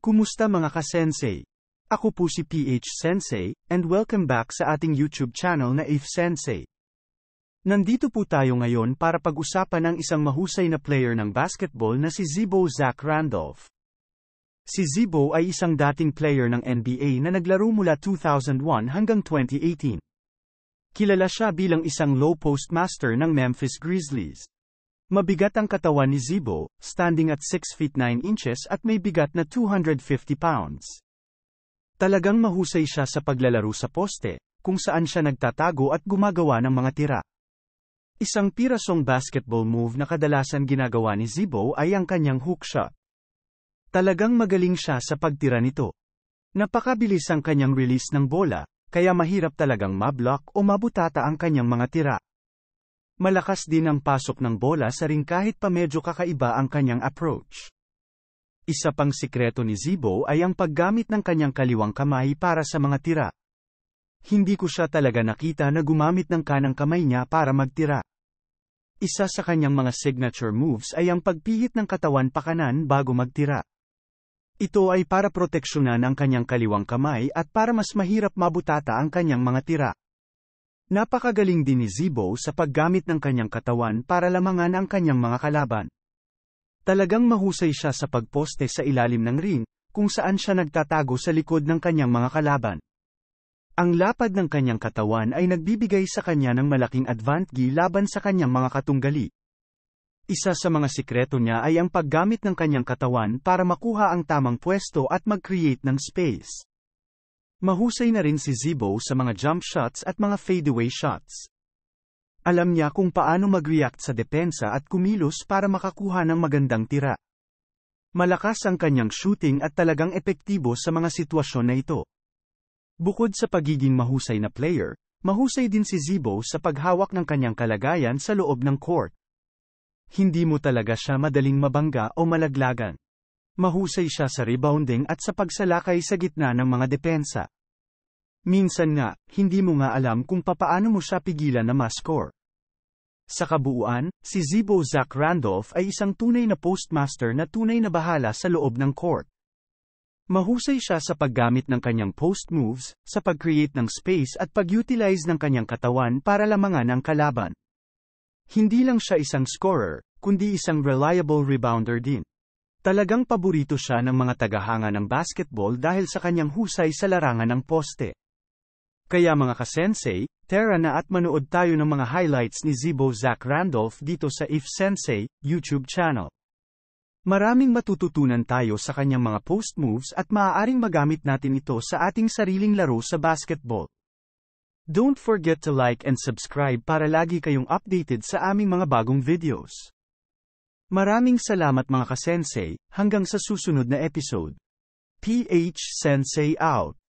Kumusta mga ka-sensei? Ako po si PH Sensei, and welcome back sa ating YouTube channel na If Sensei. Nandito po tayo ngayon para pag-usapan ang isang mahusay na player ng basketball na si Zibo Zach Randolph. Si Zibo ay isang dating player ng NBA na naglaro mula 2001 hanggang 2018. Kilala siya bilang isang low post master ng Memphis Grizzlies. Mabigat ang katawan ni Zibo, standing at 6 feet 9 inches at may bigat na 250 pounds. Talagang mahusay siya sa paglalaro sa poste, kung saan siya nagtatago at gumagawa ng mga tira. Isang pirasong basketball move na kadalasan ginagawa ni Zibo ay ang kanyang hook shot. Talagang magaling siya sa pagtira nito. Napakabilis ang kanyang release ng bola, kaya mahirap talagang mablock o mabutata ang kanyang mga tira. Malakas din ang pasok ng bola sa ring kahit pa medyo kakaiba ang kanyang approach. Isa pang sikreto ni Zibo ay ang paggamit ng kanyang kaliwang kamay para sa mga tira. Hindi ko siya talaga nakita na gumamit ng kanang kamay niya para magtira. Isa sa kanyang mga signature moves ay ang pagpihit ng katawan pakanan bago magtira. Ito ay para proteksyonan ang kanyang kaliwang kamay at para mas mahirap mabutata ang kanyang mga tira. Napakagaling din ni Zibo sa paggamit ng kanyang katawan para lamangan ang kanyang mga kalaban. Talagang mahusay siya sa pagposte sa ilalim ng ring, kung saan siya nagtatago sa likod ng kanyang mga kalaban. Ang lapad ng kanyang katawan ay nagbibigay sa kanya ng malaking advantage laban sa kanyang mga katunggali. Isa sa mga sikreto niya ay ang paggamit ng kanyang katawan para makuha ang tamang pwesto at mag-create ng space. Mahusay na rin si Zibo sa mga jump shots at mga fadeaway shots. Alam niya kung paano mag-react sa depensa at kumilos para makakuha ng magandang tira. Malakas ang kanyang shooting at talagang epektibo sa mga sitwasyon na ito. Bukod sa pagiging mahusay na player, mahusay din si Zibo sa paghawak ng kanyang kalagayan sa loob ng court. Hindi mo talaga siya madaling mabangga o malaglagan mahusay siya sa rebounding at sa pagsalakay sa gitna ng mga depensa. Minsan nga, hindi mo nga alam kung papaano mo siya pigilan na mascore. Sa kabuuan, si Zibo Zach Randolph ay isang tunay na postmaster na tunay na bahala sa loob ng court. Mahusay siya sa paggamit ng kanyang post moves, sa pag-create ng space at pag-utilize ng kanyang katawan para lamangan ang kalaban. Hindi lang siya isang scorer, kundi isang reliable rebounder din. Talagang paborito siya ng mga tagahanga ng basketball dahil sa kanyang husay sa larangan ng poste. Kaya mga kasensei, tara na at manood tayo ng mga highlights ni Zibo Zach Randolph dito sa If Sensei YouTube channel. Maraming matututunan tayo sa kanyang mga post moves at maaaring magamit natin ito sa ating sariling laro sa basketball. Don't forget to like and subscribe para lagi kayong updated sa aming mga bagong videos. Maraming salamat mga kasensei, hanggang sa susunod na episode. PH Sensei out.